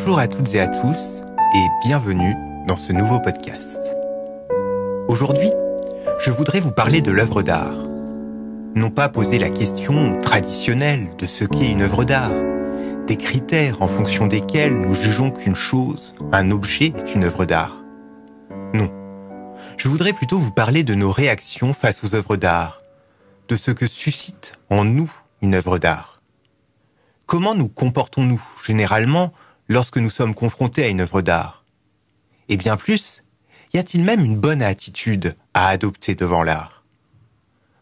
Bonjour à toutes et à tous et bienvenue dans ce nouveau podcast. Aujourd'hui, je voudrais vous parler de l'œuvre d'art. Non pas poser la question traditionnelle de ce qu'est une œuvre d'art, des critères en fonction desquels nous jugeons qu'une chose, un objet est une œuvre d'art. Non. Je voudrais plutôt vous parler de nos réactions face aux œuvres d'art, de ce que suscite en nous une œuvre d'art. Comment nous comportons-nous généralement lorsque nous sommes confrontés à une œuvre d'art Et bien plus, y a-t-il même une bonne attitude à adopter devant l'art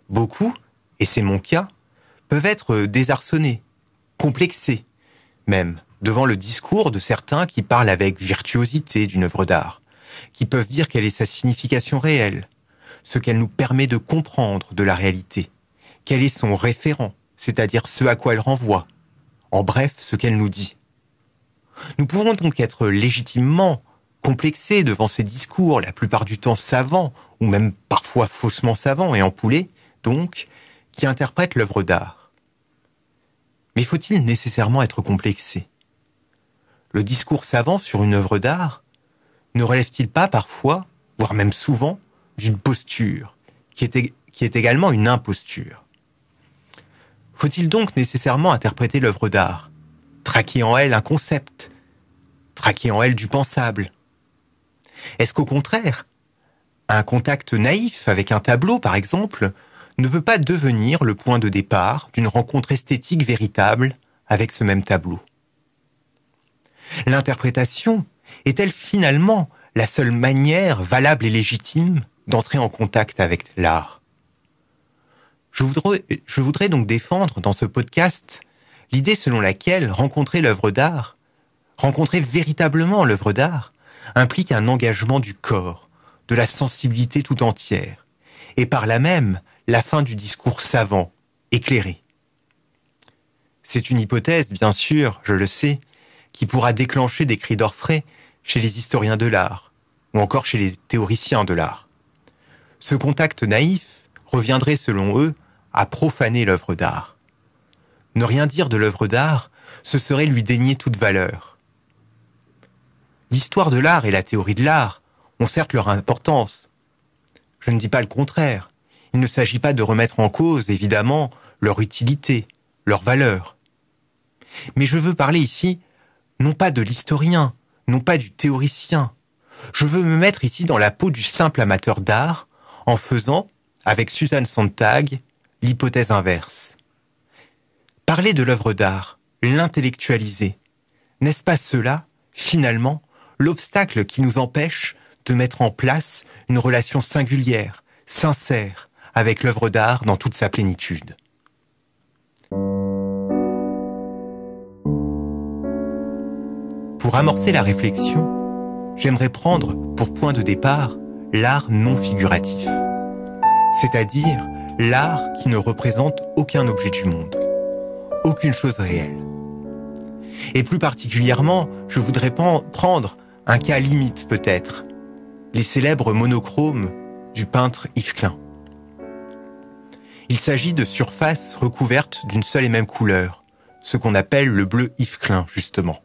Beaucoup, et c'est mon cas, peuvent être désarçonnés, complexés, même devant le discours de certains qui parlent avec virtuosité d'une œuvre d'art, qui peuvent dire quelle est sa signification réelle, ce qu'elle nous permet de comprendre de la réalité, quel est son référent, c'est-à-dire ce à quoi elle renvoie, en bref ce qu'elle nous dit. Nous pouvons donc être légitimement complexés devant ces discours, la plupart du temps savants, ou même parfois faussement savants et empoulés, donc, qui interprètent l'œuvre d'art. Mais faut-il nécessairement être complexé Le discours savant sur une œuvre d'art ne relève-t-il pas parfois, voire même souvent, d'une posture, qui est, qui est également une imposture Faut-il donc nécessairement interpréter l'œuvre d'art traquer en elle un concept, traquer en elle du pensable Est-ce qu'au contraire, un contact naïf avec un tableau, par exemple, ne peut pas devenir le point de départ d'une rencontre esthétique véritable avec ce même tableau L'interprétation est-elle finalement la seule manière valable et légitime d'entrer en contact avec l'art je voudrais, je voudrais donc défendre dans ce podcast l'idée selon laquelle rencontrer l'œuvre d'art, rencontrer véritablement l'œuvre d'art, implique un engagement du corps, de la sensibilité tout entière, et par là même la fin du discours savant, éclairé. C'est une hypothèse, bien sûr, je le sais, qui pourra déclencher des cris d'orfraie chez les historiens de l'art, ou encore chez les théoriciens de l'art. Ce contact naïf reviendrait selon eux à profaner l'œuvre d'art. Ne rien dire de l'œuvre d'art, ce serait lui dénier toute valeur. L'histoire de l'art et la théorie de l'art ont certes leur importance. Je ne dis pas le contraire. Il ne s'agit pas de remettre en cause, évidemment, leur utilité, leur valeur. Mais je veux parler ici non pas de l'historien, non pas du théoricien. Je veux me mettre ici dans la peau du simple amateur d'art en faisant, avec Suzanne Sontag, l'hypothèse inverse. Parler de l'œuvre d'art, l'intellectualiser, n'est-ce pas cela, finalement, l'obstacle qui nous empêche de mettre en place une relation singulière, sincère, avec l'œuvre d'art dans toute sa plénitude Pour amorcer la réflexion, j'aimerais prendre pour point de départ l'art non figuratif, c'est-à-dire l'art qui ne représente aucun objet du monde chose réelle. Et plus particulièrement, je voudrais prendre un cas limite peut-être, les célèbres monochromes du peintre Yves Klein. Il s'agit de surfaces recouvertes d'une seule et même couleur, ce qu'on appelle le bleu Yves Klein justement.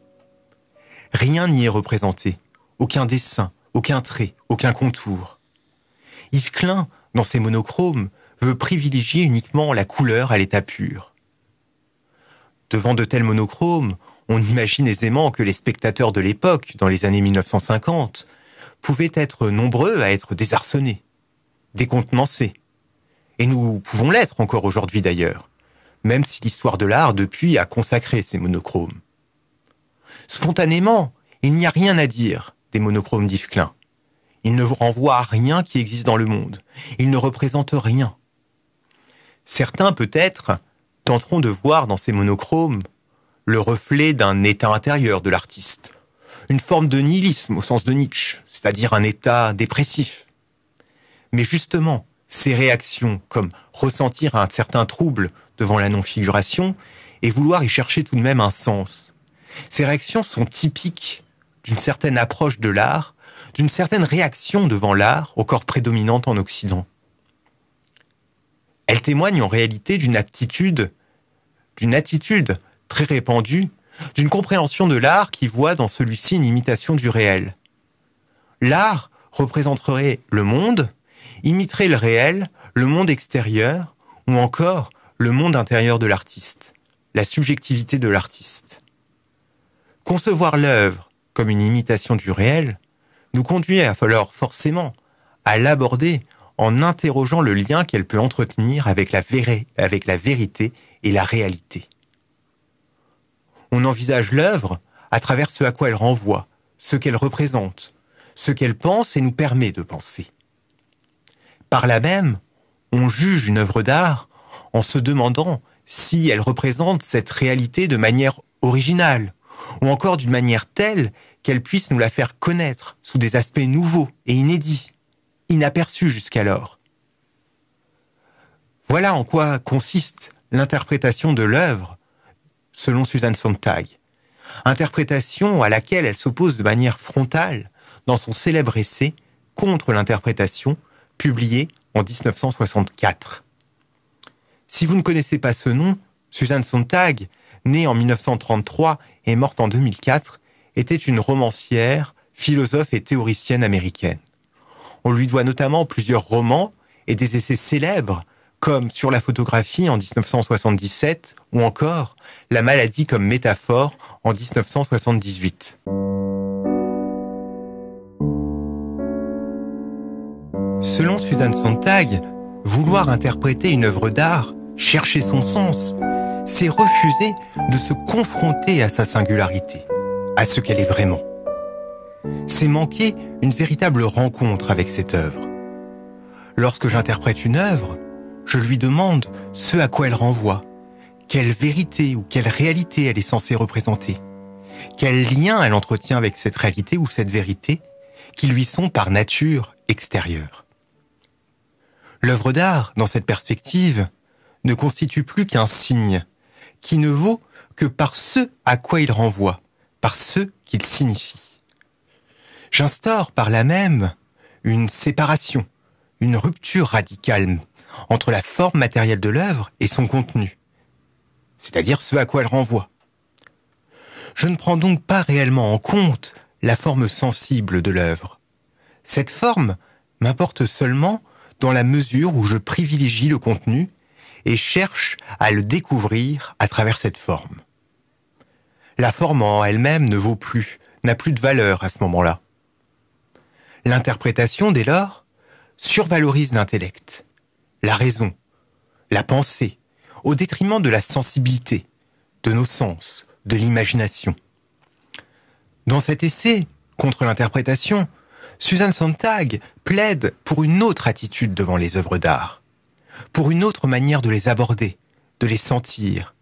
Rien n'y est représenté, aucun dessin, aucun trait, aucun contour. Yves Klein, dans ses monochromes, veut privilégier uniquement la couleur à l'état pur. Devant de tels monochromes, on imagine aisément que les spectateurs de l'époque, dans les années 1950, pouvaient être nombreux à être désarçonnés, décontenancés. Et nous pouvons l'être encore aujourd'hui d'ailleurs, même si l'histoire de l'art depuis a consacré ces monochromes. Spontanément, il n'y a rien à dire des monochromes d'Yves Klein. Ils ne renvoient à rien qui existe dans le monde. Ils ne représentent rien. Certains, peut-être, tenteront de voir dans ces monochromes le reflet d'un état intérieur de l'artiste, une forme de nihilisme au sens de Nietzsche, c'est-à-dire un état dépressif. Mais justement, ces réactions, comme ressentir un certain trouble devant la non-figuration et vouloir y chercher tout de même un sens, ces réactions sont typiques d'une certaine approche de l'art, d'une certaine réaction devant l'art, encore prédominante en Occident. Elles témoignent en réalité d'une aptitude d'une attitude très répandue, d'une compréhension de l'art qui voit dans celui-ci une imitation du réel. L'art représenterait le monde, imiterait le réel, le monde extérieur ou encore le monde intérieur de l'artiste, la subjectivité de l'artiste. Concevoir l'œuvre comme une imitation du réel nous conduit alors forcément à l'aborder en interrogeant le lien qu'elle peut entretenir avec la, avec la vérité et la réalité. On envisage l'œuvre à travers ce à quoi elle renvoie, ce qu'elle représente, ce qu'elle pense et nous permet de penser. Par là même, on juge une œuvre d'art en se demandant si elle représente cette réalité de manière originale, ou encore d'une manière telle qu'elle puisse nous la faire connaître sous des aspects nouveaux et inédits, inaperçus jusqu'alors. Voilà en quoi consiste l'interprétation de l'œuvre, selon Suzanne Sontag. Interprétation à laquelle elle s'oppose de manière frontale dans son célèbre essai Contre l'interprétation, publié en 1964. Si vous ne connaissez pas ce nom, Suzanne Sontag, née en 1933 et morte en 2004, était une romancière, philosophe et théoricienne américaine. On lui doit notamment plusieurs romans et des essais célèbres comme sur la photographie en 1977 ou encore la maladie comme métaphore en 1978. Selon Suzanne Sontag, vouloir interpréter une œuvre d'art, chercher son sens, c'est refuser de se confronter à sa singularité, à ce qu'elle est vraiment. C'est manquer une véritable rencontre avec cette œuvre. Lorsque j'interprète une œuvre, je lui demande ce à quoi elle renvoie, quelle vérité ou quelle réalité elle est censée représenter, quel lien elle entretient avec cette réalité ou cette vérité qui lui sont par nature extérieures. L'œuvre d'art, dans cette perspective, ne constitue plus qu'un signe, qui ne vaut que par ce à quoi il renvoie, par ce qu'il signifie. J'instaure par là même une séparation, une rupture radicale entre la forme matérielle de l'œuvre et son contenu, c'est-à-dire ce à quoi elle renvoie. Je ne prends donc pas réellement en compte la forme sensible de l'œuvre. Cette forme m'importe seulement dans la mesure où je privilégie le contenu et cherche à le découvrir à travers cette forme. La forme en elle-même ne vaut plus, n'a plus de valeur à ce moment-là. L'interprétation, dès lors, survalorise l'intellect la raison, la pensée, au détriment de la sensibilité, de nos sens, de l'imagination. Dans cet essai contre l'interprétation, Suzanne Sontag plaide pour une autre attitude devant les œuvres d'art, pour une autre manière de les aborder, de les sentir,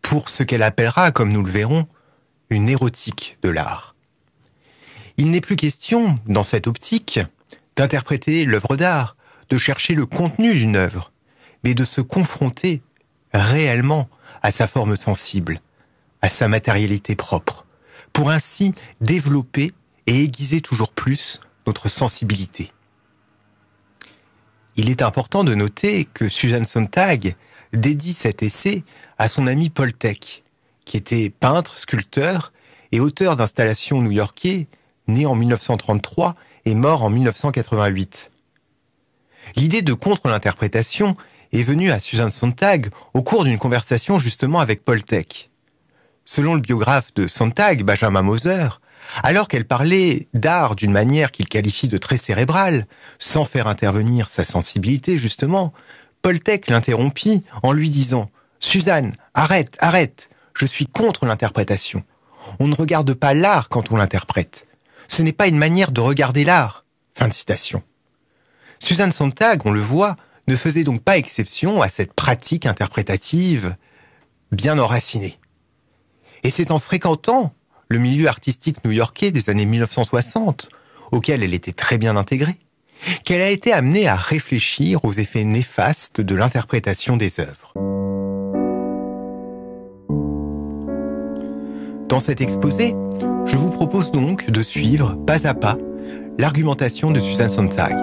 pour ce qu'elle appellera, comme nous le verrons, une érotique de l'art. Il n'est plus question, dans cette optique, d'interpréter l'œuvre d'art, de chercher le contenu d'une œuvre, mais de se confronter réellement à sa forme sensible, à sa matérialité propre, pour ainsi développer et aiguiser toujours plus notre sensibilité. Il est important de noter que Susan Sontag dédie cet essai à son ami Paul Tech, qui était peintre, sculpteur et auteur d'installations new-yorkais, né en 1933 et mort en 1988. L'idée de contre-l'interprétation est venue à Suzanne Sontag au cours d'une conversation justement avec Paul Tech. Selon le biographe de Sontag, Benjamin Moser, alors qu'elle parlait d'art d'une manière qu'il qualifie de très cérébrale, sans faire intervenir sa sensibilité justement, Paul l'interrompit en lui disant Suzanne, arrête, arrête, je suis contre l'interprétation. On ne regarde pas l'art quand on l'interprète. Ce n'est pas une manière de regarder l'art. Fin de citation. Susan Sontag, on le voit, ne faisait donc pas exception à cette pratique interprétative bien enracinée. Et c'est en fréquentant le milieu artistique new-yorkais des années 1960, auquel elle était très bien intégrée, qu'elle a été amenée à réfléchir aux effets néfastes de l'interprétation des œuvres. Dans cet exposé, je vous propose donc de suivre pas à pas l'argumentation de Suzanne Sontag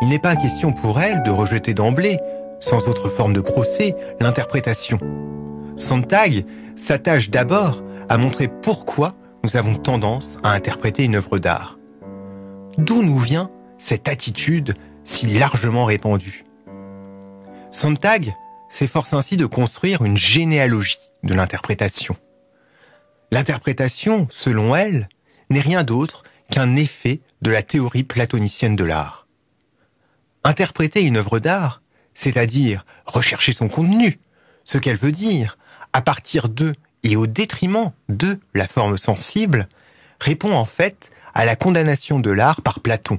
il n'est pas question pour elle de rejeter d'emblée, sans autre forme de procès, l'interprétation. Sontag s'attache d'abord à montrer pourquoi nous avons tendance à interpréter une œuvre d'art. D'où nous vient cette attitude si largement répandue Sontag s'efforce ainsi de construire une généalogie de l'interprétation. L'interprétation, selon elle, n'est rien d'autre qu'un effet de la théorie platonicienne de l'art interpréter une œuvre d'art, c'est-à-dire rechercher son contenu, ce qu'elle veut dire, à partir de et au détriment de la forme sensible, répond en fait à la condamnation de l'art par Platon,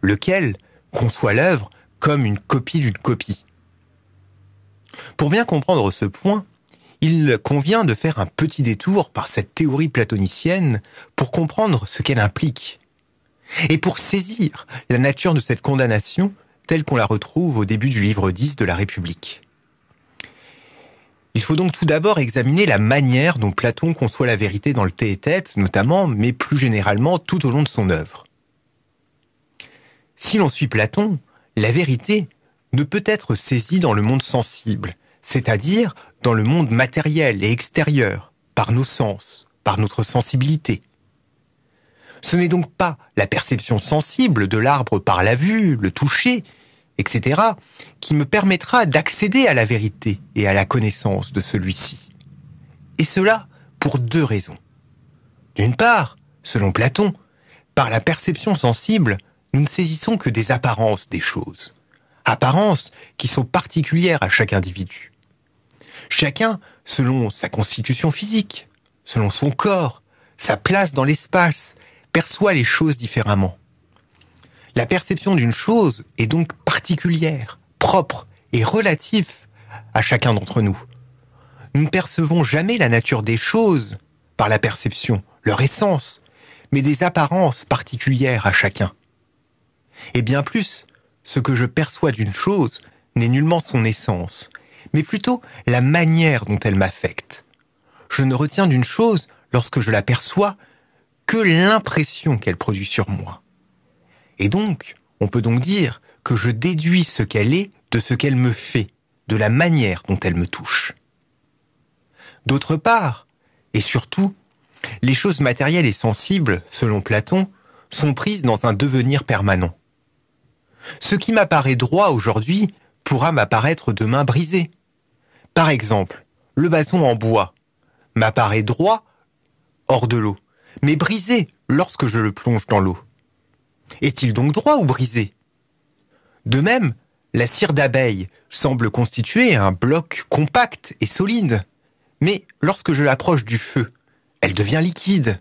lequel conçoit l'œuvre comme une copie d'une copie. Pour bien comprendre ce point, il convient de faire un petit détour par cette théorie platonicienne pour comprendre ce qu'elle implique. Et pour saisir la nature de cette condamnation, telle qu'on la retrouve au début du livre 10 de la République. Il faut donc tout d'abord examiner la manière dont Platon conçoit la vérité dans le Théétète, notamment, mais plus généralement tout au long de son œuvre. Si l'on suit Platon, la vérité ne peut être saisie dans le monde sensible, c'est-à-dire dans le monde matériel et extérieur, par nos sens, par notre sensibilité. Ce n'est donc pas la perception sensible de l'arbre par la vue, le toucher, etc., qui me permettra d'accéder à la vérité et à la connaissance de celui-ci. Et cela pour deux raisons. D'une part, selon Platon, par la perception sensible, nous ne saisissons que des apparences des choses, apparences qui sont particulières à chaque individu. Chacun, selon sa constitution physique, selon son corps, sa place dans l'espace, perçoit les choses différemment. La perception d'une chose est donc particulière, propre et relatif à chacun d'entre nous. Nous ne percevons jamais la nature des choses par la perception, leur essence, mais des apparences particulières à chacun. Et bien plus, ce que je perçois d'une chose n'est nullement son essence, mais plutôt la manière dont elle m'affecte. Je ne retiens d'une chose, lorsque je la perçois, que l'impression qu'elle produit sur moi. Et donc, on peut donc dire que je déduis ce qu'elle est de ce qu'elle me fait, de la manière dont elle me touche. D'autre part, et surtout, les choses matérielles et sensibles, selon Platon, sont prises dans un devenir permanent. Ce qui m'apparaît droit aujourd'hui pourra m'apparaître demain brisé. Par exemple, le bâton en bois m'apparaît droit hors de l'eau, mais brisé lorsque je le plonge dans l'eau. Est-il donc droit ou brisé de même, la cire d'abeille semble constituer un bloc compact et solide, mais lorsque je l'approche du feu, elle devient liquide.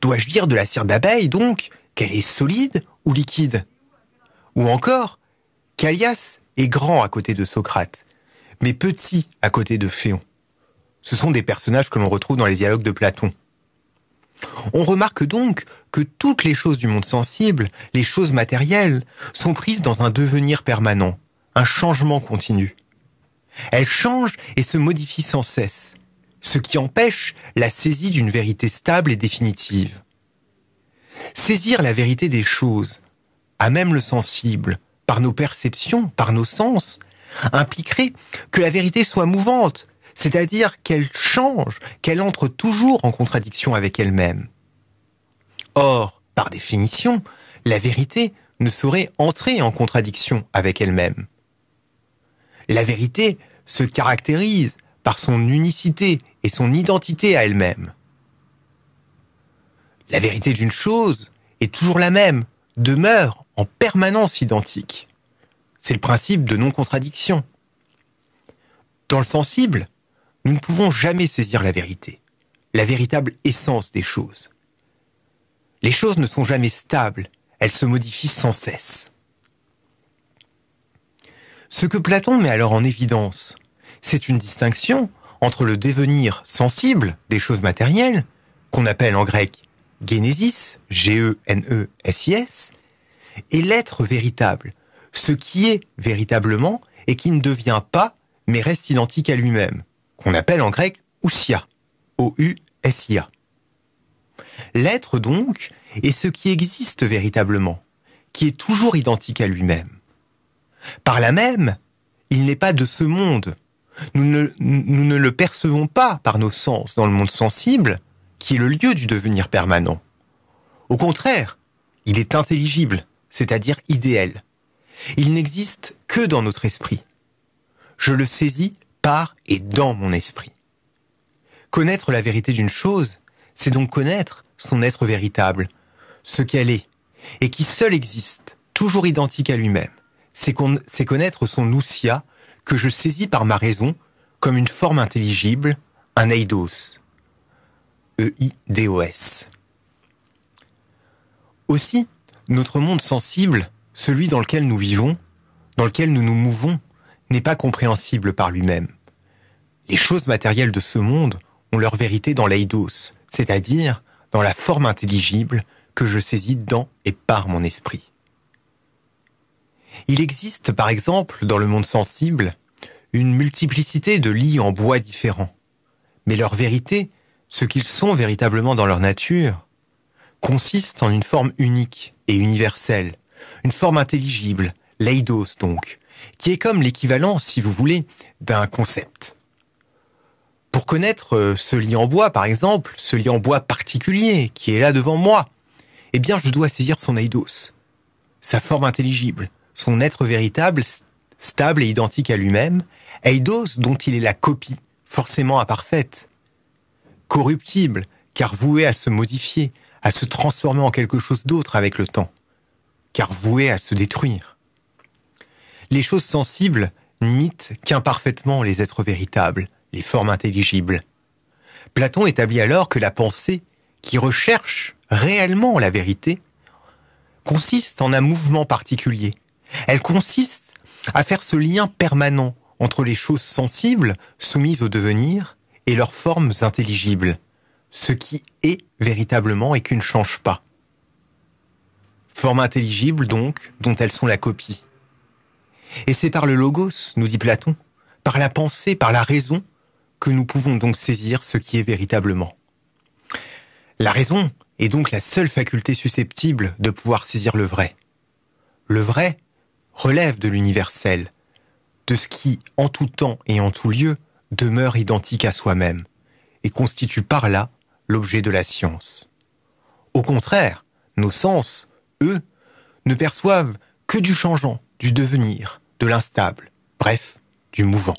Dois-je dire de la cire d'abeille donc qu'elle est solide ou liquide Ou encore, Callias est grand à côté de Socrate, mais petit à côté de Phéon. Ce sont des personnages que l'on retrouve dans les dialogues de Platon. On remarque donc que toutes les choses du monde sensible, les choses matérielles, sont prises dans un devenir permanent, un changement continu. Elles changent et se modifient sans cesse, ce qui empêche la saisie d'une vérité stable et définitive. Saisir la vérité des choses, à même le sensible, par nos perceptions, par nos sens, impliquerait que la vérité soit mouvante, c'est-à-dire qu'elle change, qu'elle entre toujours en contradiction avec elle-même. Or, par définition, la vérité ne saurait entrer en contradiction avec elle-même. La vérité se caractérise par son unicité et son identité à elle-même. La vérité d'une chose est toujours la même, demeure en permanence identique. C'est le principe de non-contradiction. Dans le sensible, nous ne pouvons jamais saisir la vérité, la véritable essence des choses. Les choses ne sont jamais stables, elles se modifient sans cesse. Ce que Platon met alors en évidence, c'est une distinction entre le devenir sensible des choses matérielles, qu'on appelle en grec Genesis, G-E-N-E-S-I-S, et l'être véritable, ce qui est véritablement et qui ne devient pas mais reste identique à lui-même qu'on appelle en grec ousia, O-U-S-I-A. L'être donc est ce qui existe véritablement, qui est toujours identique à lui-même. Par là même, il n'est pas de ce monde. Nous ne, nous ne le percevons pas par nos sens dans le monde sensible, qui est le lieu du devenir permanent. Au contraire, il est intelligible, c'est-à-dire idéal. Il n'existe que dans notre esprit. Je le saisis par et dans mon esprit. Connaître la vérité d'une chose, c'est donc connaître son être véritable, ce qu'elle est, et qui seul existe, toujours identique à lui-même. C'est connaître son ousia que je saisis par ma raison comme une forme intelligible, un eidos. E-I-D-O-S. Aussi, notre monde sensible, celui dans lequel nous vivons, dans lequel nous nous mouvons, n'est pas compréhensible par lui-même. Les choses matérielles de ce monde ont leur vérité dans l'eidos, c'est-à-dire dans la forme intelligible que je saisis dans et par mon esprit. Il existe, par exemple, dans le monde sensible, une multiplicité de lits en bois différents. Mais leur vérité, ce qu'ils sont véritablement dans leur nature, consiste en une forme unique et universelle, une forme intelligible, l'eidos donc, qui est comme l'équivalent, si vous voulez, d'un concept. Pour connaître euh, ce lit en bois, par exemple, ce lit en bois particulier qui est là devant moi, eh bien je dois saisir son eidos, sa forme intelligible, son être véritable, stable et identique à lui-même, eidos dont il est la copie, forcément imparfaite, corruptible, car voué à se modifier, à se transformer en quelque chose d'autre avec le temps, car voué à se détruire les choses sensibles n'imitent qu'imparfaitement les êtres véritables, les formes intelligibles. Platon établit alors que la pensée, qui recherche réellement la vérité, consiste en un mouvement particulier. Elle consiste à faire ce lien permanent entre les choses sensibles soumises au devenir et leurs formes intelligibles, ce qui est véritablement et qui ne change pas. Formes intelligibles donc dont elles sont la copie. Et c'est par le logos, nous dit Platon, par la pensée, par la raison, que nous pouvons donc saisir ce qui est véritablement. La raison est donc la seule faculté susceptible de pouvoir saisir le vrai. Le vrai relève de l'universel, de ce qui, en tout temps et en tout lieu, demeure identique à soi-même, et constitue par là l'objet de la science. Au contraire, nos sens, eux, ne perçoivent que du changeant, du devenir, de l'instable, bref, du mouvant.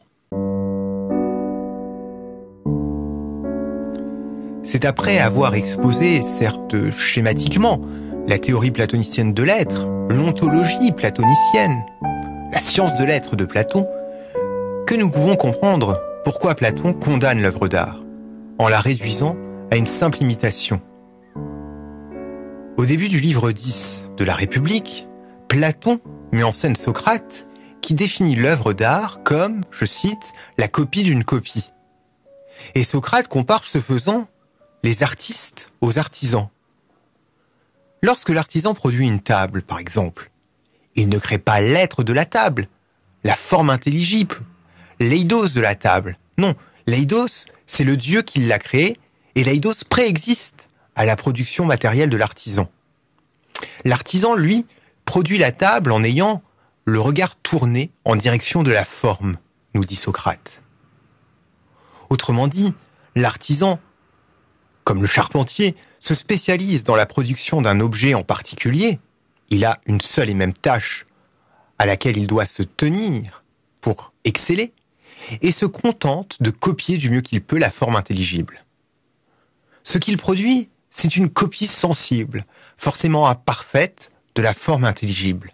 C'est après avoir exposé, certes schématiquement, la théorie platonicienne de l'être, l'ontologie platonicienne, la science de l'être de Platon, que nous pouvons comprendre pourquoi Platon condamne l'œuvre d'art, en la réduisant à une simple imitation. Au début du livre 10 de La République, Platon met en scène Socrate qui définit l'œuvre d'art comme, je cite, la copie d'une copie. Et Socrate compare ce faisant les artistes aux artisans. Lorsque l'artisan produit une table, par exemple, il ne crée pas l'être de la table, la forme intelligible, l'eidos de la table. Non, l'eidos, c'est le dieu qui l'a créé, et l'eidos préexiste à la production matérielle de l'artisan. L'artisan, lui, produit la table en ayant le regard tourné en direction de la forme, nous dit Socrate. Autrement dit, l'artisan, comme le charpentier, se spécialise dans la production d'un objet en particulier. Il a une seule et même tâche à laquelle il doit se tenir pour exceller et se contente de copier du mieux qu'il peut la forme intelligible. Ce qu'il produit, c'est une copie sensible, forcément imparfaite, de la forme intelligible.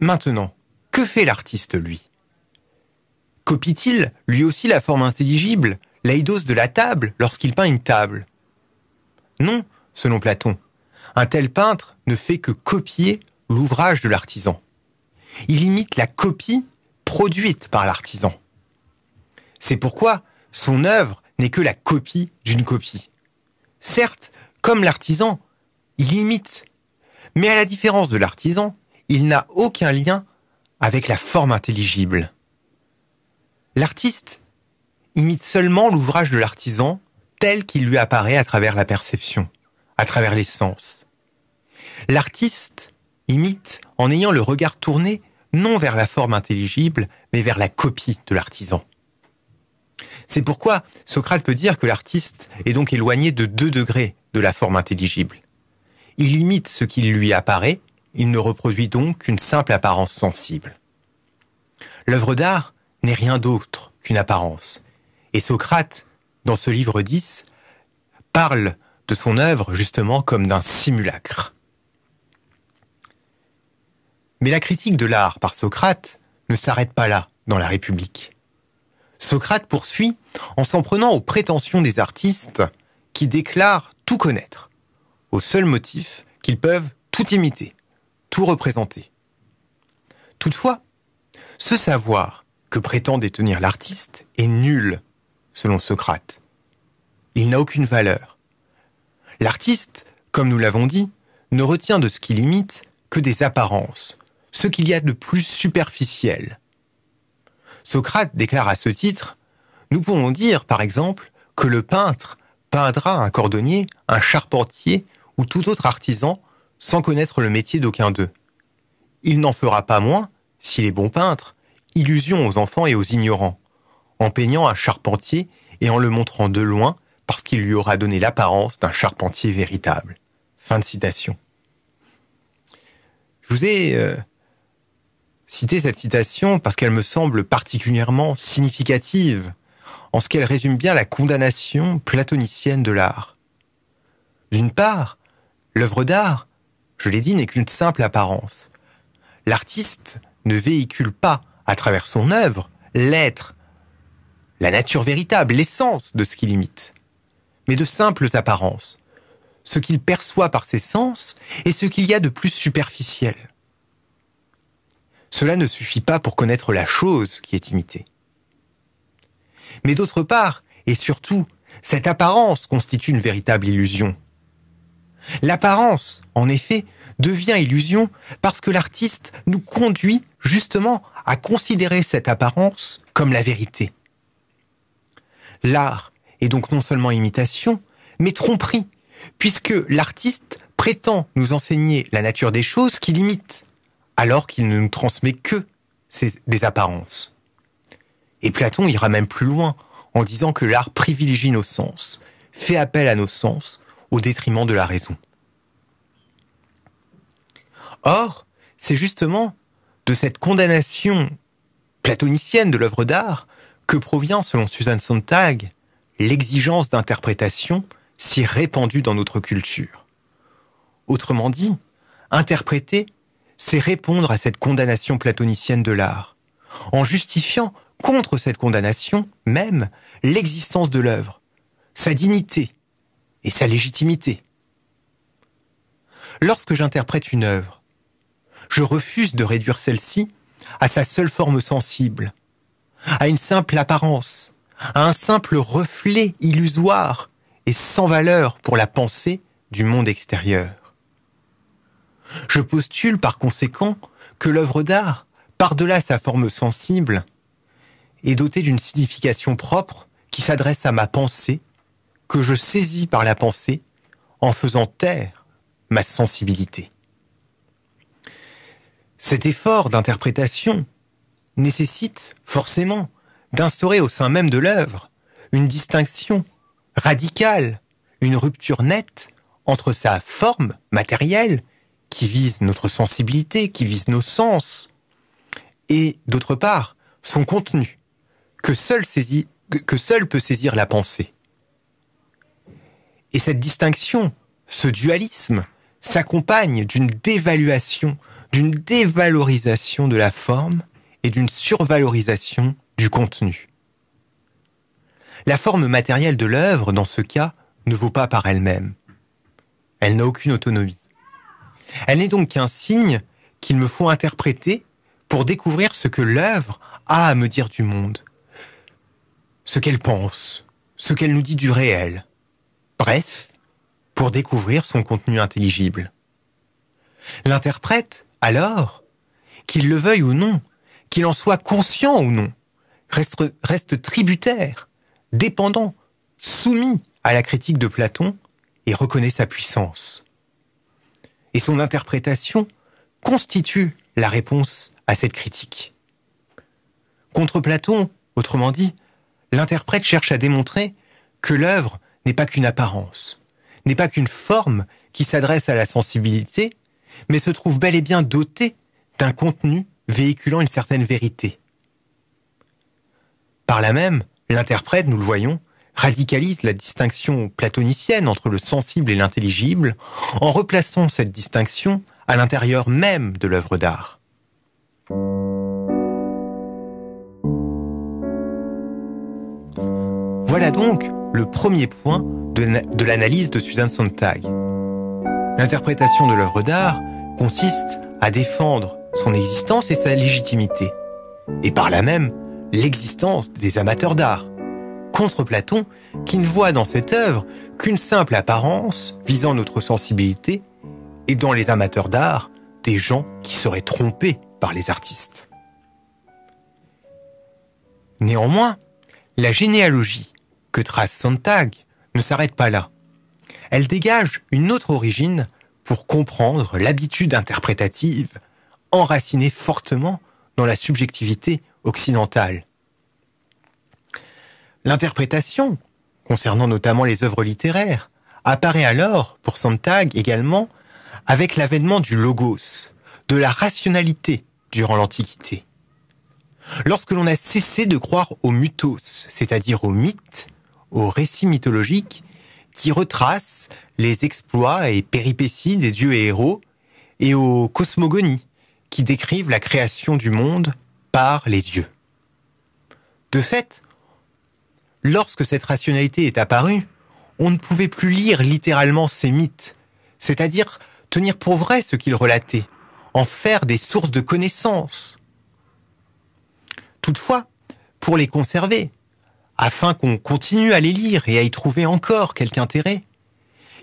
Maintenant, que fait l'artiste, lui Copie-t-il, lui aussi, la forme intelligible, l'eidos de la table, lorsqu'il peint une table Non, selon Platon. Un tel peintre ne fait que copier l'ouvrage de l'artisan. Il imite la copie produite par l'artisan. C'est pourquoi son œuvre n'est que la copie d'une copie. Certes, comme l'artisan, il imite, mais à la différence de l'artisan, il n'a aucun lien avec la forme intelligible. L'artiste imite seulement l'ouvrage de l'artisan tel qu'il lui apparaît à travers la perception, à travers les sens. L'artiste imite en ayant le regard tourné non vers la forme intelligible, mais vers la copie de l'artisan. C'est pourquoi Socrate peut dire que l'artiste est donc éloigné de deux degrés de la forme intelligible. Il imite ce qui lui apparaît, il ne reproduit donc qu'une simple apparence sensible. L'œuvre d'art n'est rien d'autre qu'une apparence. Et Socrate, dans ce livre 10, parle de son œuvre justement comme d'un simulacre. Mais la critique de l'art par Socrate ne s'arrête pas là dans la République. Socrate poursuit en s'en prenant aux prétentions des artistes qui déclarent tout connaître, au seul motif qu'ils peuvent tout imiter tout représenter. Toutefois, ce savoir que prétend détenir l'artiste est nul, selon Socrate. Il n'a aucune valeur. L'artiste, comme nous l'avons dit, ne retient de ce qu'il imite que des apparences, ce qu'il y a de plus superficiel. Socrate déclare à ce titre, nous pouvons dire, par exemple, que le peintre peindra un cordonnier, un charpentier ou tout autre artisan sans connaître le métier d'aucun d'eux. Il n'en fera pas moins, s'il est bon peintre, illusion aux enfants et aux ignorants, en peignant un charpentier et en le montrant de loin parce qu'il lui aura donné l'apparence d'un charpentier véritable. Fin de citation. Je vous ai euh, cité cette citation parce qu'elle me semble particulièrement significative en ce qu'elle résume bien la condamnation platonicienne de l'art. D'une part, l'œuvre d'art je l'ai dit, n'est qu'une simple apparence. L'artiste ne véhicule pas, à travers son œuvre, l'être, la nature véritable, l'essence de ce qu'il imite, mais de simples apparences, ce qu'il perçoit par ses sens et ce qu'il y a de plus superficiel. Cela ne suffit pas pour connaître la chose qui est imitée. Mais d'autre part, et surtout, cette apparence constitue une véritable illusion, L'apparence, en effet, devient illusion parce que l'artiste nous conduit justement à considérer cette apparence comme la vérité. L'art est donc non seulement imitation, mais tromperie, puisque l'artiste prétend nous enseigner la nature des choses qu'il imite, alors qu'il ne nous transmet que des apparences. Et Platon ira même plus loin en disant que l'art privilégie nos sens, fait appel à nos sens au détriment de la raison. Or, c'est justement de cette condamnation platonicienne de l'œuvre d'art que provient, selon Susan Sontag, l'exigence d'interprétation si répandue dans notre culture. Autrement dit, interpréter, c'est répondre à cette condamnation platonicienne de l'art, en justifiant contre cette condamnation même l'existence de l'œuvre, sa dignité, et sa légitimité. Lorsque j'interprète une œuvre, je refuse de réduire celle-ci à sa seule forme sensible, à une simple apparence, à un simple reflet illusoire et sans valeur pour la pensée du monde extérieur. Je postule par conséquent que l'œuvre d'art, par-delà sa forme sensible, est dotée d'une signification propre qui s'adresse à ma pensée que je saisis par la pensée en faisant taire ma sensibilité. Cet effort d'interprétation nécessite forcément d'instaurer au sein même de l'œuvre une distinction radicale, une rupture nette entre sa forme matérielle, qui vise notre sensibilité, qui vise nos sens, et d'autre part, son contenu, que seul, que peut saisir la pensée. Et cette distinction, ce dualisme, s'accompagne d'une dévaluation, d'une dévalorisation de la forme et d'une survalorisation du contenu. La forme matérielle de l'œuvre, dans ce cas, ne vaut pas par elle-même. Elle, n'a aucune autonomie. Elle n'est donc qu'un signe qu'il me faut interpréter pour découvrir ce que l'œuvre a à me dire du monde, ce qu'elle pense, ce qu'elle nous dit du réel, bref, pour découvrir son contenu intelligible. L'interprète, alors, qu'il le veuille ou non, qu'il en soit conscient ou non, reste, tributaire, dépendant, soumis à la critique de Platon et reconnaît sa puissance. Et son interprétation constitue la réponse à cette critique. Contre Platon, autrement dit, l'interprète cherche à démontrer que l'œuvre n'est pas qu'une apparence, n'est pas qu'une forme qui s'adresse à la sensibilité, mais se trouve bel et bien dotée d'un contenu véhiculant une certaine vérité. Par là même, l'interprète, nous le voyons, radicalise la distinction platonicienne entre le sensible et l'intelligible en replaçant cette distinction à l'intérieur même de l'œuvre d'art. Voilà donc le premier point de, l'analyse de Susan Sontag. L'interprétation de l'œuvre d'art consiste à défendre son existence et sa légitimité, et par là même l'existence des amateurs d'art, contre Platon qui ne voit dans cette œuvre qu'une simple apparence visant notre sensibilité, et dans les amateurs d'art, des gens qui seraient trompés par les artistes. Néanmoins, la généalogie que trace Sontag ne s'arrête pas là. Elle dégage une autre origine pour comprendre l'habitude interprétative enracinée fortement dans la subjectivité occidentale. L'interprétation, concernant notamment les œuvres littéraires, apparaît alors, pour Sontag également, avec l'avènement du logos, de la rationalité durant l'Antiquité. Lorsque l'on a cessé de croire au mutos, c'est-à-dire au mythe, aux récits mythologiques qui retrace les exploits et péripéties des dieux et héros et aux cosmogonies qui décrivent la création du monde par les dieux. De fait, lorsque cette rationalité est apparue, on ne pouvait plus lire littéralement ces mythes, c'est-à-dire tenir pour vrai ce qu'ils relataient, en faire des sources de connaissances. Toutefois, pour les conserver, afin qu'on continue à les lire et à y trouver encore quelque intérêt.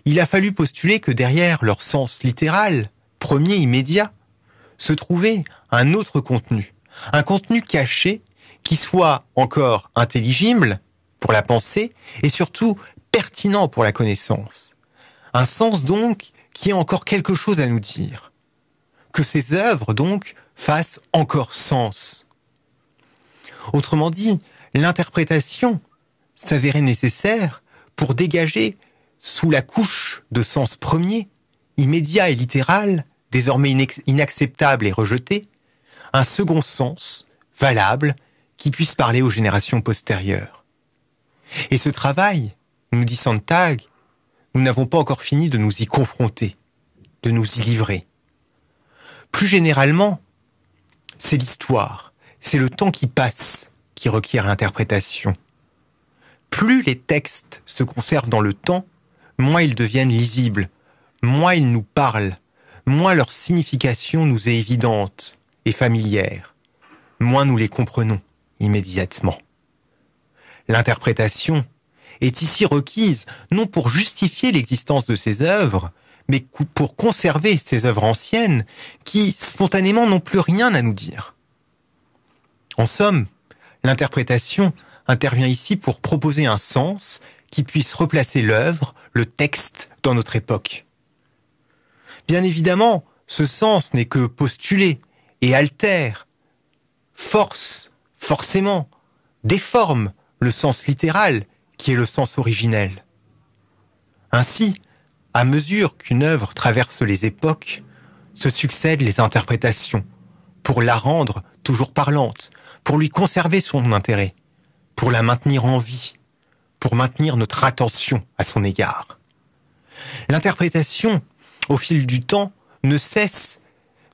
Il a fallu postuler que derrière leur sens littéral, premier immédiat, se trouvait un autre contenu, un contenu caché qui soit encore intelligible pour la pensée et surtout pertinent pour la connaissance. Un sens donc qui a encore quelque chose à nous dire. Que ces œuvres donc fassent encore sens. Autrement dit, l'interprétation s'avérait nécessaire pour dégager, sous la couche de sens premier, immédiat et littéral, désormais inacceptable et rejeté, un second sens, valable, qui puisse parler aux générations postérieures. Et ce travail, nous dit Santag, nous n'avons pas encore fini de nous y confronter, de nous y livrer. Plus généralement, c'est l'histoire, c'est le temps qui passe, qui requiert interprétation. Plus les textes se conservent dans le temps, moins ils deviennent lisibles, moins ils nous parlent, moins leur signification nous est évidente et familière, moins nous les comprenons immédiatement. L'interprétation est ici requise non pour justifier l'existence de ces œuvres, mais pour conserver ces œuvres anciennes qui, spontanément, n'ont plus rien à nous dire. En somme, L'interprétation intervient ici pour proposer un sens qui puisse replacer l'œuvre, le texte, dans notre époque. Bien évidemment, ce sens n'est que postulé et altère, force, forcément, déforme le sens littéral qui est le sens originel. Ainsi, à mesure qu'une œuvre traverse les époques, se succèdent les interprétations pour la rendre toujours parlante, pour lui conserver son intérêt, pour la maintenir en vie, pour maintenir notre attention à son égard. L'interprétation, au fil du temps, ne cesse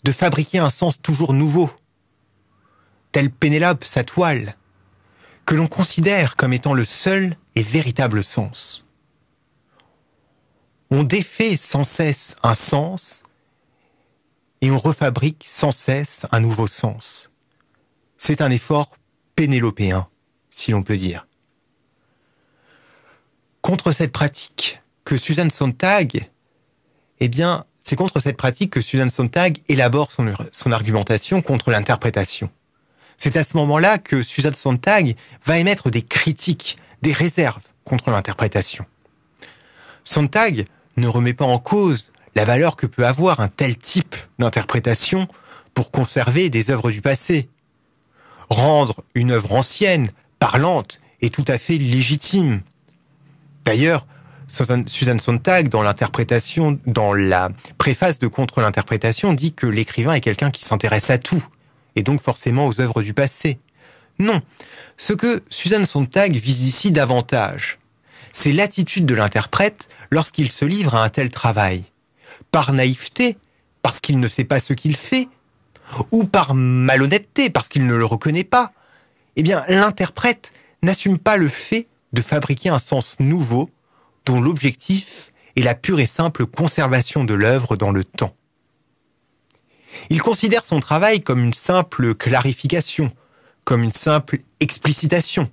de fabriquer un sens toujours nouveau. tel Pénélope, sa toile, que l'on considère comme étant le seul et véritable sens. On défait sans cesse un sens et on refabrique sans cesse un nouveau sens. C'est un effort pénélopéen, si l'on peut dire. Contre cette pratique que Suzanne Sontag, eh bien, c'est contre cette pratique que Suzanne Sontag élabore son, son argumentation contre l'interprétation. C'est à ce moment-là que Suzanne Sontag va émettre des critiques, des réserves contre l'interprétation. Sontag ne remet pas en cause la valeur que peut avoir un tel type d'interprétation pour conserver des œuvres du passé, rendre une œuvre ancienne, parlante et tout à fait légitime. D'ailleurs, Suzanne Sontag, dans l'interprétation, dans la préface de Contre l'interprétation, dit que l'écrivain est quelqu'un qui s'intéresse à tout, et donc forcément aux œuvres du passé. Non. Ce que Suzanne Sontag vise ici davantage, c'est l'attitude de l'interprète lorsqu'il se livre à un tel travail. Par naïveté, parce qu'il ne sait pas ce qu'il fait, ou par malhonnêteté, parce qu'il ne le reconnaît pas, eh bien, l'interprète n'assume pas le fait de fabriquer un sens nouveau dont l'objectif est la pure et simple conservation de l'œuvre dans le temps. Il considère son travail comme une simple clarification, comme une simple explicitation.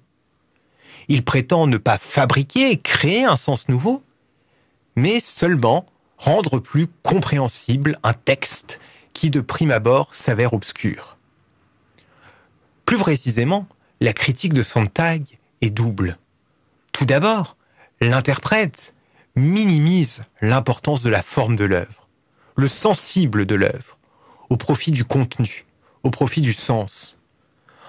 Il prétend ne pas fabriquer et créer un sens nouveau, mais seulement rendre plus compréhensible un texte qui de prime abord s'avère obscure. Plus précisément, la critique de Sontag est double. Tout d'abord, l'interprète minimise l'importance de la forme de l'œuvre, le sensible de l'œuvre, au profit du contenu, au profit du sens.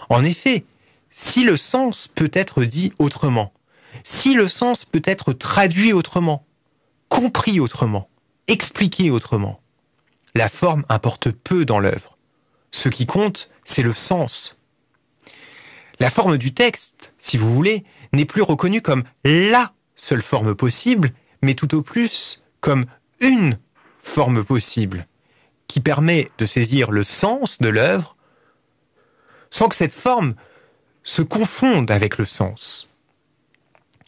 En effet, si le sens peut être dit autrement, si le sens peut être traduit autrement, compris autrement, expliqué autrement, la forme importe peu dans l'œuvre. Ce qui compte, c'est le sens. La forme du texte, si vous voulez, n'est plus reconnue comme LA seule forme possible, mais tout au plus comme une forme possible, qui permet de saisir le sens de l'œuvre sans que cette forme se confonde avec le sens.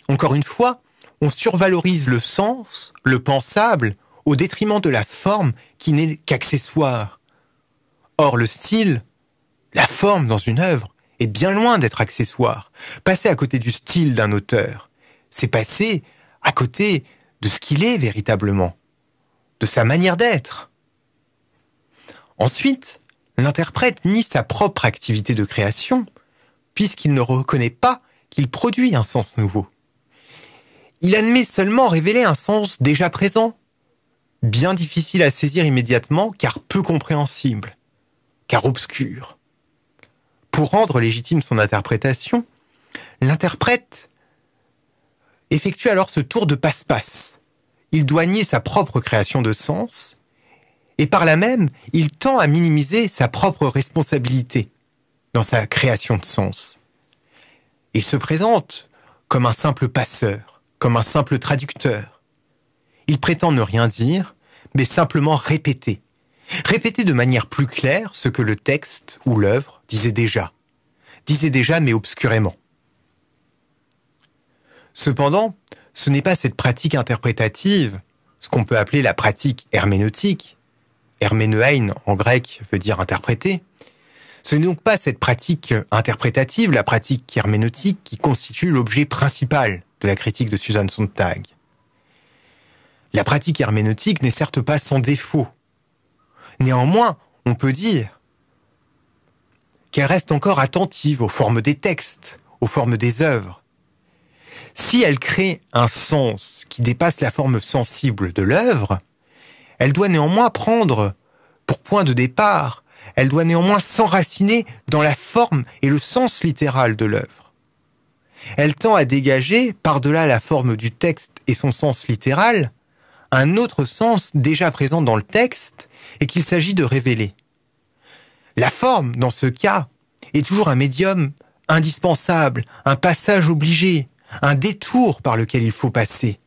Encore une fois, on survalorise le sens, le pensable, au détriment de la forme qui n'est qu'accessoire. Or, le style, la forme dans une œuvre, est bien loin d'être accessoire. Passer à côté du style d'un auteur, c'est passer à côté de ce qu'il est véritablement, de sa manière d'être. Ensuite, l'interprète nie sa propre activité de création, puisqu'il ne reconnaît pas qu'il produit un sens nouveau. Il admet seulement révéler un sens déjà présent, bien difficile à saisir immédiatement car peu compréhensible, car obscur. Pour rendre légitime son interprétation, l'interprète effectue alors ce tour de passe-passe. Il doit nier sa propre création de sens, et par là même, il tend à minimiser sa propre responsabilité dans sa création de sens. Il se présente comme un simple passeur, comme un simple traducteur, il prétend ne rien dire, mais simplement répéter. Répéter de manière plus claire ce que le texte ou l'œuvre disait déjà. Disait déjà mais obscurément. Cependant, ce n'est pas cette pratique interprétative, ce qu'on peut appeler la pratique herméneutique, herméneuein en grec veut dire interpréter, ce n'est donc pas cette pratique interprétative, la pratique herméneutique, qui constitue l'objet principal de la critique de Susan Sontag. La pratique herméneutique n'est certes pas sans défaut. Néanmoins, on peut dire qu'elle reste encore attentive aux formes des textes, aux formes des œuvres. Si elle crée un sens qui dépasse la forme sensible de l'œuvre, elle doit néanmoins prendre pour point de départ, elle doit néanmoins s'enraciner dans la forme et le sens littéral de l'œuvre. Elle tend à dégager, par-delà la forme du texte et son sens littéral, un autre sens déjà présent dans le texte et qu'il s'agit de révéler. La forme, dans ce cas, est toujours un médium indispensable, un passage obligé, un détour par lequel il faut passer.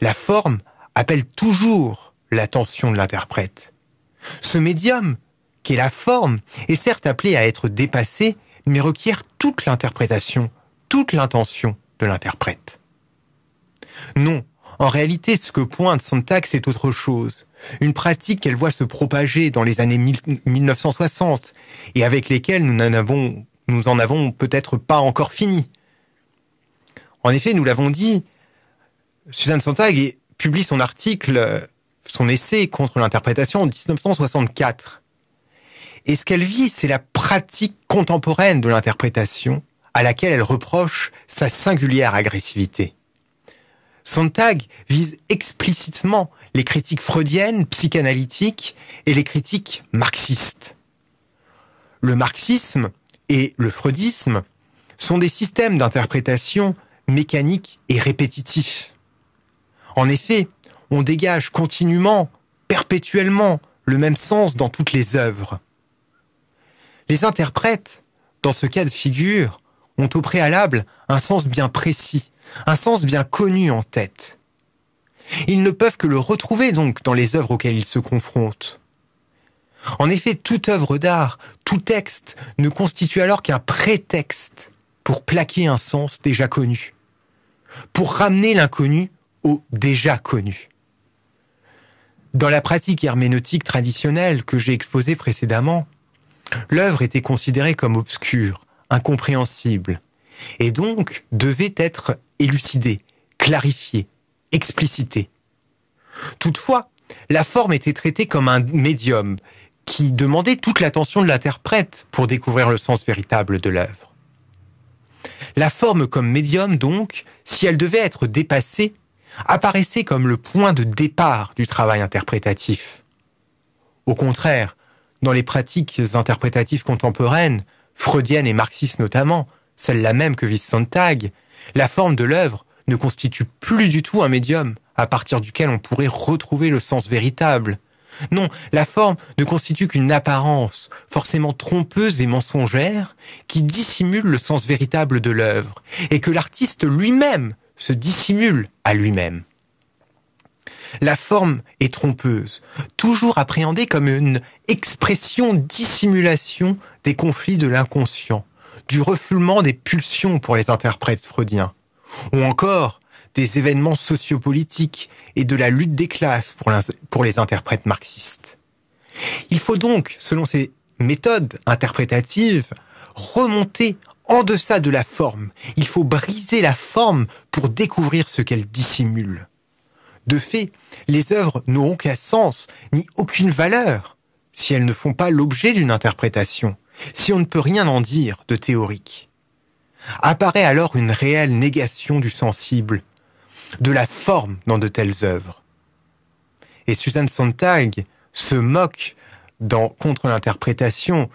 La forme appelle toujours l'attention de l'interprète. Ce médium, qui est la forme, est certes appelé à être dépassé, mais requiert toute l'interprétation, toute l'intention de l'interprète. Non, en réalité, ce que pointe Sontag, c'est autre chose. Une pratique qu'elle voit se propager dans les années 1960 et avec lesquelles nous, n'en avons, avons peut-être pas encore fini. En effet, nous l'avons dit, Suzanne Sontag publie son article, euh, son essai contre l'interprétation en 1964. Et ce qu'elle vit, c'est la pratique contemporaine de l'interprétation à laquelle elle reproche sa singulière agressivité. Sontag vise explicitement les critiques freudiennes, psychanalytiques et les critiques marxistes. Le marxisme et le freudisme sont des systèmes d'interprétation mécaniques et répétitifs. En effet, on dégage continuellement, perpétuellement, le même sens dans toutes les œuvres. Les interprètes, dans ce cas de figure, ont au préalable un sens bien précis, un sens bien connu en tête. Ils ne peuvent que le retrouver donc dans les œuvres auxquelles ils se confrontent. En effet, toute œuvre d'art, tout texte ne constitue alors qu'un prétexte pour plaquer un sens déjà connu, pour ramener l'inconnu au déjà connu. Dans la pratique herméneutique traditionnelle que j'ai exposée précédemment, l'œuvre était considérée comme obscure, incompréhensible, et donc devait être élucidée, clarifiée, explicité. Toutefois, la forme était traitée comme un médium qui demandait toute l'attention de l'interprète pour découvrir le sens véritable de l'œuvre. La forme comme médium, donc, si elle devait être dépassée, apparaissait comme le point de départ du travail interprétatif. Au contraire, dans les pratiques interprétatives contemporaines, freudiennes et marxistes notamment, celle-là même que vise Sontag, la forme de l'œuvre ne constitue plus du tout un médium à partir duquel on pourrait retrouver le sens véritable. Non, la forme ne constitue qu'une apparence, forcément trompeuse et mensongère, qui dissimule le sens véritable de l'œuvre, et que l'artiste lui-même se dissimule à lui-même. La forme est trompeuse, toujours appréhendée comme une expression dissimulation des conflits de l'inconscient, du refoulement des pulsions pour les interprètes freudiens, ou encore des événements sociopolitiques et de la lutte des classes pour, les interprètes marxistes. Il faut donc, selon ces méthodes interprétatives, remonter en deçà de la forme. Il faut briser la forme pour découvrir ce qu'elle dissimule. De fait, les œuvres n'auront qu'un sens, ni aucune valeur, si elles ne font pas l'objet d'une interprétation si on ne peut rien en dire de théorique. Apparaît alors une réelle négation du sensible, de la forme dans de telles œuvres. Et Susan Sontag se moque dans Contre l'interprétation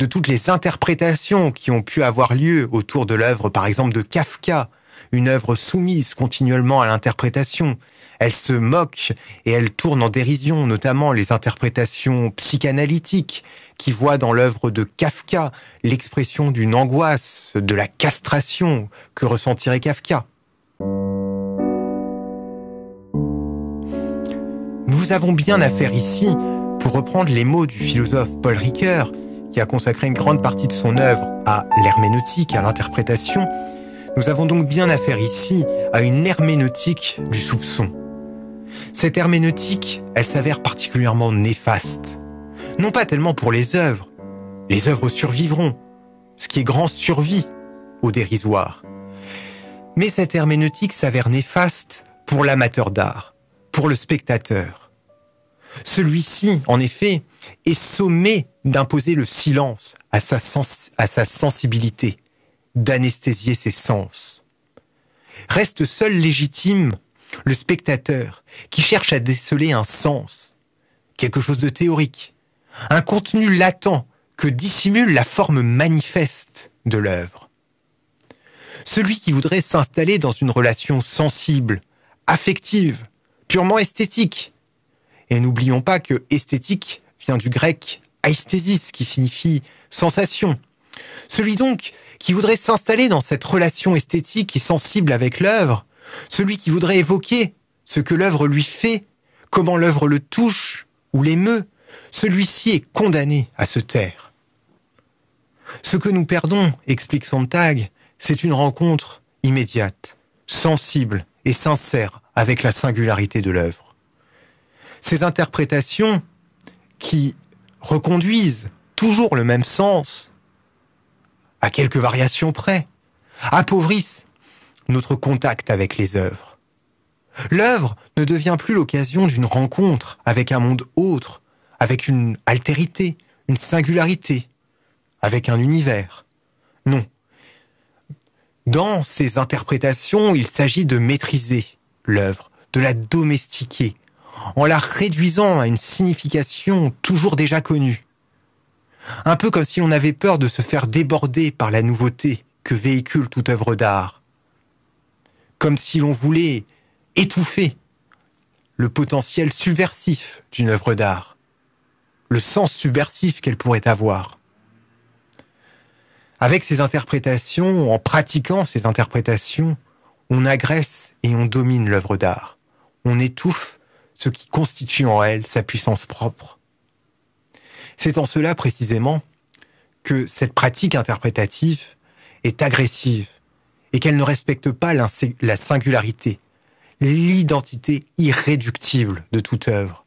de toutes les interprétations qui ont pu avoir lieu autour de l'œuvre, par exemple, de Kafka, une œuvre soumise continuellement à l'interprétation, elle se moque et elle tourne en dérision, notamment les interprétations psychanalytiques qui voient dans l'œuvre de Kafka l'expression d'une angoisse, de la castration que ressentirait Kafka. Nous avons bien affaire ici, pour reprendre les mots du philosophe Paul Ricoeur, qui a consacré une grande partie de son œuvre à l'herméneutique, à l'interprétation, nous avons donc bien affaire ici à une herméneutique du soupçon. Cette herméneutique, elle s'avère particulièrement néfaste. Non pas tellement pour les œuvres, les œuvres survivront, ce qui est grand survie au dérisoire. Mais cette herméneutique s'avère néfaste pour l'amateur d'art, pour le spectateur. Celui-ci, en effet, est sommé d'imposer le silence à sa sensibilité, d'anesthésier ses sens. Reste seul légitime le spectateur, qui cherche à déceler un sens, quelque chose de théorique, un contenu latent que dissimule la forme manifeste de l'œuvre. Celui qui voudrait s'installer dans une relation sensible, affective, purement esthétique. Et n'oublions pas que esthétique vient du grec aesthésis, qui signifie sensation. Celui donc qui voudrait s'installer dans cette relation esthétique et sensible avec l'œuvre celui qui voudrait évoquer ce que l'œuvre lui fait, comment l'œuvre le touche ou l'émeut, celui-ci est condamné à se taire. Ce que nous perdons, explique Sontag, c'est une rencontre immédiate, sensible et sincère avec la singularité de l'œuvre. Ces interprétations qui reconduisent toujours le même sens, à quelques variations près, appauvrissent notre contact avec les œuvres. L'œuvre ne devient plus l'occasion d'une rencontre avec un monde autre, avec une altérité, une singularité, avec un univers. Non. Dans ces interprétations, il s'agit de maîtriser l'œuvre, de la domestiquer, en la réduisant à une signification toujours déjà connue. Un peu comme si on avait peur de se faire déborder par la nouveauté que véhicule toute œuvre d'art comme si l'on voulait étouffer le potentiel subversif d'une œuvre d'art, le sens subversif qu'elle pourrait avoir. Avec ces interprétations, en pratiquant ces interprétations, on agresse et on domine l'œuvre d'art. On étouffe ce qui constitue en elle sa puissance propre. C'est en cela précisément que cette pratique interprétative est agressive et qu'elle ne respecte pas la singularité, l'identité irréductible de toute œuvre,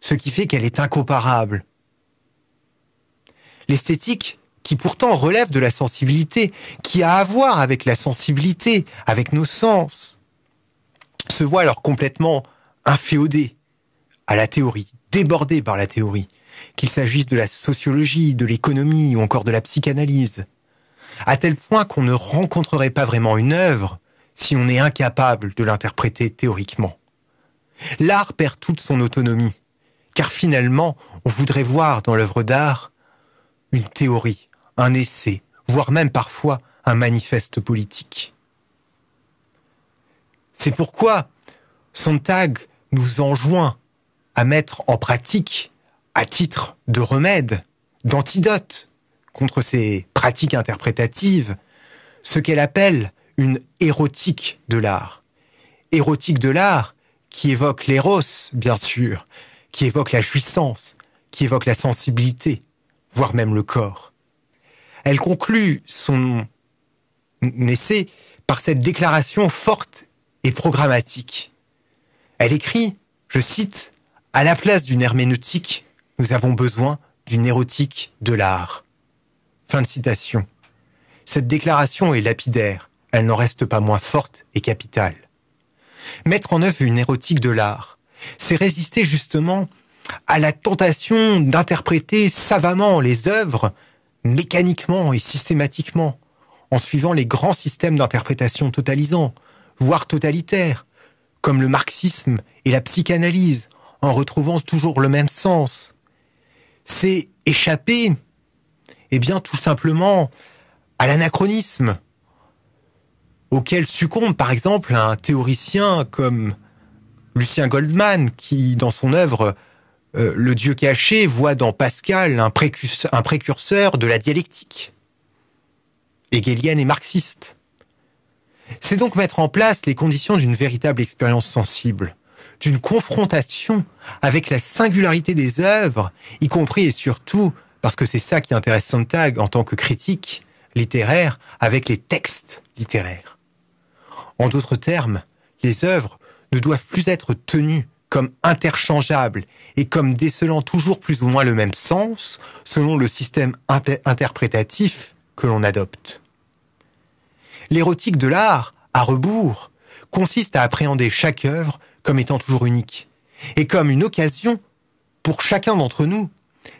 ce qui fait qu'elle est incomparable. L'esthétique, qui pourtant relève de la sensibilité, qui a à voir avec la sensibilité, avec nos sens, se voit alors complètement inféodée à la théorie, débordée par la théorie, qu'il s'agisse de la sociologie, de l'économie ou encore de la psychanalyse à tel point qu'on ne rencontrerait pas vraiment une œuvre si on est incapable de l'interpréter théoriquement. L'art perd toute son autonomie, car finalement, on voudrait voir dans l'œuvre d'art une théorie, un essai, voire même parfois un manifeste politique. C'est pourquoi Sontag nous enjoint à mettre en pratique, à titre de remède, d'antidote contre ces pratique interprétative, ce qu'elle appelle une érotique de l'art. Érotique de l'art qui évoque l'éros, bien sûr, qui évoque la jouissance, qui évoque la sensibilité, voire même le corps. Elle conclut son essai par cette déclaration forte et programmatique. Elle écrit, je cite, À la place d'une herméneutique, nous avons besoin d'une érotique de l'art. Fin de citation. Cette déclaration est lapidaire, elle n'en reste pas moins forte et capitale. Mettre en œuvre une érotique de l'art, c'est résister justement à la tentation d'interpréter savamment les œuvres, mécaniquement et systématiquement, en suivant les grands systèmes d'interprétation totalisants, voire totalitaires, comme le marxisme et la psychanalyse, en retrouvant toujours le même sens. C'est échapper eh bien, tout simplement à l'anachronisme auquel succombe par exemple un théoricien comme Lucien Goldman, qui dans son œuvre euh, Le Dieu caché voit dans Pascal un, précurseur, de la dialectique hegelienne et marxiste. C'est donc mettre en place les conditions d'une véritable expérience sensible, d'une confrontation avec la singularité des œuvres, y compris et surtout parce que c'est ça qui intéresse Sontag en tant que critique littéraire avec les textes littéraires. En d'autres termes, les œuvres ne doivent plus être tenues comme interchangeables et comme décelant toujours plus ou moins le même sens selon le système interprétatif que l'on adopte. L'érotique de l'art, à rebours, consiste à appréhender chaque œuvre comme étant toujours unique et comme une occasion pour chacun d'entre nous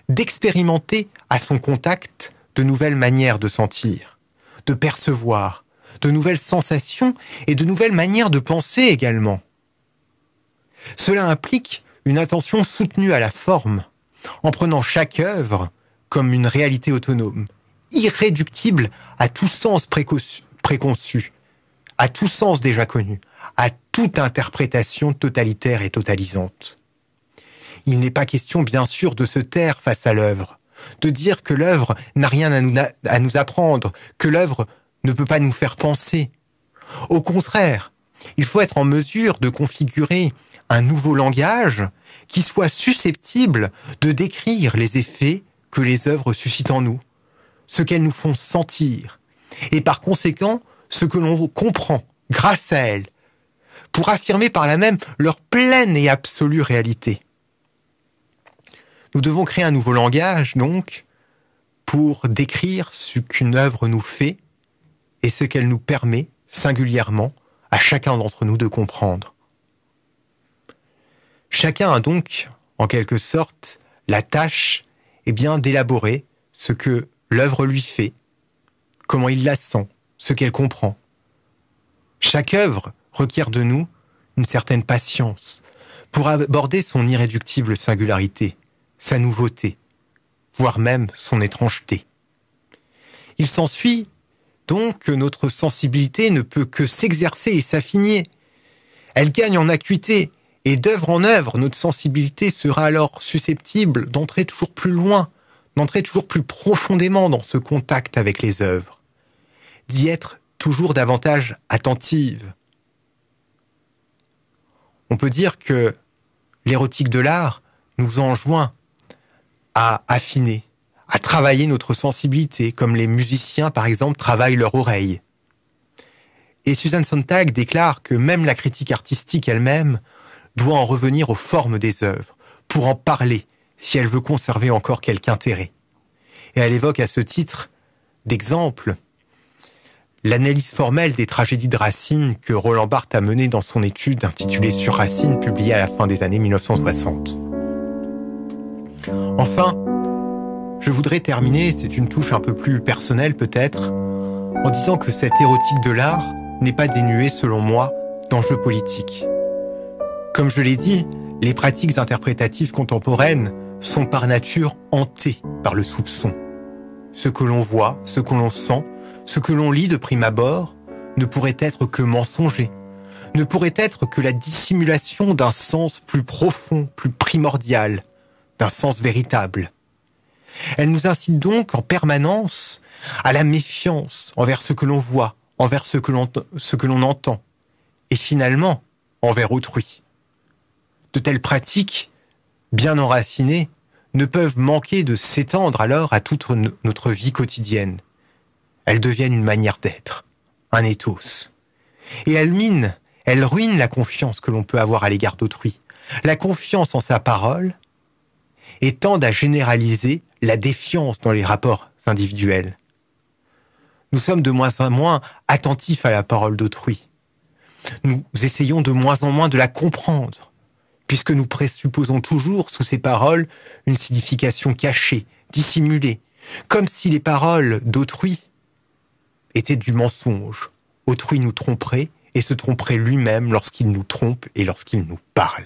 d'expérimenter à son contact de nouvelles manières de sentir, de percevoir, de nouvelles sensations et de nouvelles manières de penser également. Cela implique une attention soutenue à la forme, en prenant chaque œuvre comme une réalité autonome, irréductible à tout sens préconçu, à tout sens déjà connu, à toute interprétation totalitaire et totalisante. Il n'est pas question, bien sûr, de se taire face à l'œuvre, de dire que l'œuvre n'a rien à nous, apprendre, que l'œuvre ne peut pas nous faire penser. Au contraire, il faut être en mesure de configurer un nouveau langage qui soit susceptible de décrire les effets que les œuvres suscitent en nous, ce qu'elles nous font sentir, et par conséquent ce que l'on comprend grâce à elles, pour affirmer par là même leur pleine et absolue réalité. Nous devons créer un nouveau langage, donc, pour décrire ce qu'une œuvre nous fait et ce qu'elle nous permet, singulièrement, à chacun d'entre nous de comprendre. Chacun a donc, en quelque sorte, la tâche eh bien, d'élaborer ce que l'œuvre lui fait, comment il la sent, ce qu'elle comprend. Chaque œuvre requiert de nous une certaine patience pour aborder son irréductible singularité sa nouveauté, voire même son étrangeté. Il s'ensuit donc que notre sensibilité ne peut que s'exercer et s'affiner. Elle gagne en acuité, et d'œuvre en œuvre, notre sensibilité sera alors susceptible d'entrer toujours plus loin, d'entrer toujours plus profondément dans ce contact avec les œuvres, d'y être toujours davantage attentive. On peut dire que l'érotique de l'art nous enjoint à affiner, à travailler notre sensibilité, comme les musiciens, par exemple, travaillent leur oreille. Et Susan Sontag déclare que même la critique artistique elle-même doit en revenir aux formes des œuvres, pour en parler, si elle veut conserver encore quelque intérêt. Et elle évoque à ce titre d'exemple l'analyse formelle des tragédies de Racine que Roland Barthes a menée dans son étude intitulée Sur Racine, publiée à la fin des années 1960. Enfin, je voudrais terminer, c'est une touche un peu plus personnelle peut-être, en disant que cette érotique de l'art n'est pas dénuée selon moi d'enjeux politiques. Comme je l'ai dit, les pratiques interprétatives contemporaines sont par nature hantées par le soupçon. Ce que l'on voit, ce que l'on sent, ce que l'on lit de prime abord ne pourrait être que mensonger, ne pourrait être que la dissimulation d'un sens plus profond, plus primordial, d'un sens véritable. Elle nous incite donc en permanence à la méfiance envers ce que l'on voit, envers ce que l'on entend, et finalement envers autrui. De telles pratiques, bien enracinées, ne peuvent manquer de s'étendre alors à toute notre vie quotidienne. Elles deviennent une manière d'être, un ethos. Et elles minent, elles ruinent la confiance que l'on peut avoir à l'égard d'autrui, la confiance en sa parole, et tendent à généraliser la défiance dans les rapports individuels. Nous sommes de moins en moins attentifs à la parole d'autrui. Nous essayons de moins en moins de la comprendre, puisque nous présupposons toujours sous ces paroles une signification cachée, dissimulée, comme si les paroles d'autrui étaient du mensonge. Autrui nous tromperait et se tromperait lui-même lorsqu'il nous trompe et lorsqu'il nous parle.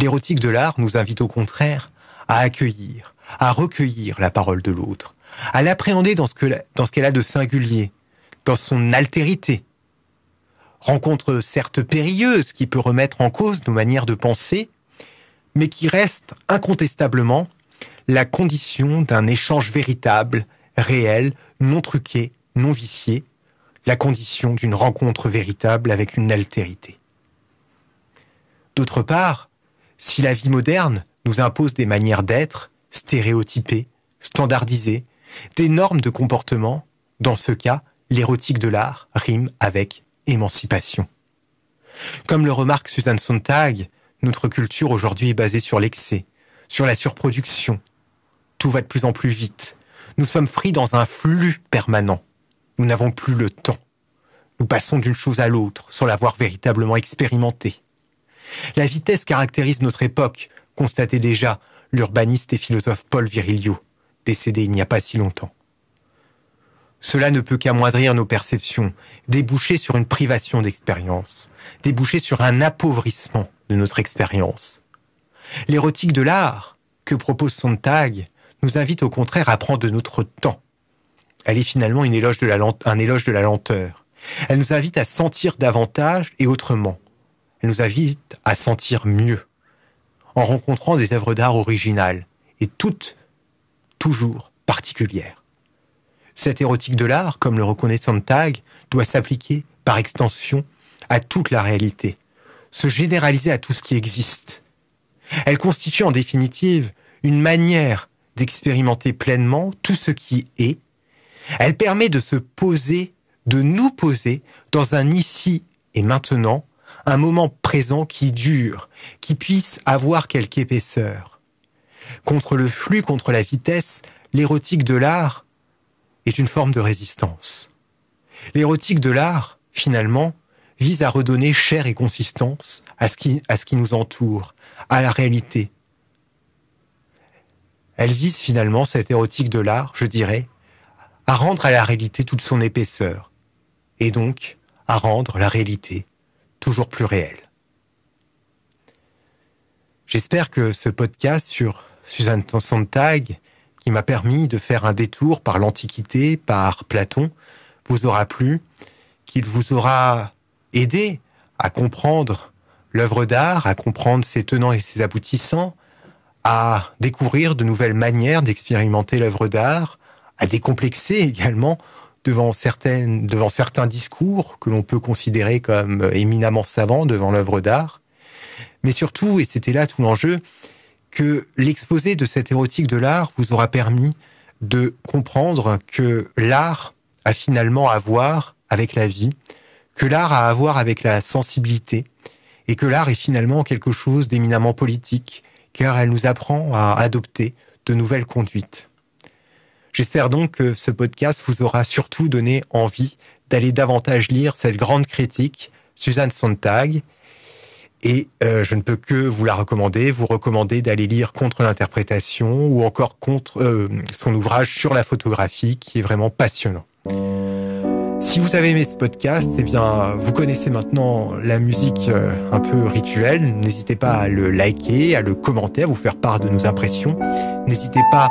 L'érotique de l'art nous invite au contraire à accueillir, à recueillir la parole de l'autre, à l'appréhender dans ce qu'elle a de singulier, dans son altérité. Rencontre certes périlleuse qui peut remettre en cause nos manières de penser, mais qui reste incontestablement la condition d'un échange véritable, réel, non truqué, non vicié, la condition d'une rencontre véritable avec une altérité. D'autre part, si la vie moderne nous impose des manières d'être stéréotypées, standardisées, des normes de comportement, dans ce cas, l'érotique de l'art rime avec émancipation. Comme le remarque Susan Sontag, notre culture aujourd'hui est basée sur l'excès, sur la surproduction. Tout va de plus en plus vite. Nous sommes pris dans un flux permanent. Nous n'avons plus le temps. Nous passons d'une chose à l'autre sans l'avoir véritablement expérimentée. La vitesse caractérise notre époque, constatait déjà l'urbaniste et philosophe Paul Virilio, décédé il n'y a pas si longtemps. Cela ne peut qu'amoindrir nos perceptions, déboucher sur une privation d'expérience, déboucher sur un appauvrissement de notre expérience. L'érotique de l'art, que propose Sontag, nous invite au contraire à prendre de notre temps. Elle est finalement un éloge de la lenteur. Elle nous invite à sentir davantage et autrement, elle nous invite à sentir mieux en rencontrant des œuvres d'art originales et toutes toujours particulières. Cette érotique de l'art, comme le reconnaît Tag, doit s'appliquer par extension à toute la réalité, se généraliser à tout ce qui existe. Elle constitue en définitive une manière d'expérimenter pleinement tout ce qui est. Elle permet de se poser, de nous poser dans un ici et maintenant un moment présent qui dure, qui puisse avoir quelque épaisseur. Contre le flux, contre la vitesse, l'érotique de l'art est une forme de résistance. L'érotique de l'art, finalement, vise à redonner chair et consistance à ce qui, nous entoure, à la réalité. Elle vise finalement, cette érotique de l'art, je dirais, à rendre à la réalité toute son épaisseur, et donc à rendre la réalité toujours plus réel. J'espère que ce podcast sur Suzanne Sontag, qui m'a permis de faire un détour par l'Antiquité, par Platon, vous aura plu, qu'il vous aura aidé à comprendre l'œuvre d'art, à comprendre ses tenants et ses aboutissants, à découvrir de nouvelles manières d'expérimenter l'œuvre d'art, à décomplexer également devant, certaines, devant certains discours que l'on peut considérer comme euh, éminemment savants devant l'œuvre d'art, mais surtout, et c'était là tout l'enjeu, que l'exposé de cette érotique de l'art vous aura permis de comprendre que l'art a finalement à voir avec la vie, que l'art a à voir avec la sensibilité, et que l'art est finalement quelque chose d'éminemment politique, car elle nous apprend à adopter de nouvelles conduites. J'espère donc que ce podcast vous aura surtout donné envie d'aller davantage lire cette grande critique, Suzanne Sontag, et euh, je ne peux que vous la recommander, vous recommander d'aller lire Contre l'interprétation ou encore contre euh, son ouvrage sur la photographie qui est vraiment passionnant. Si vous avez aimé ce podcast, eh bien, vous connaissez maintenant la musique euh, un peu rituelle. N'hésitez pas à le liker, à le commenter, à vous faire part de nos impressions. N'hésitez pas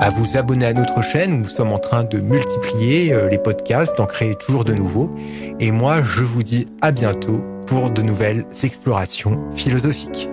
à vous abonner à notre chaîne. Où nous sommes en train de multiplier euh, les podcasts, d'en créer toujours de nouveaux. Et moi, je vous dis à bientôt pour de nouvelles explorations philosophiques.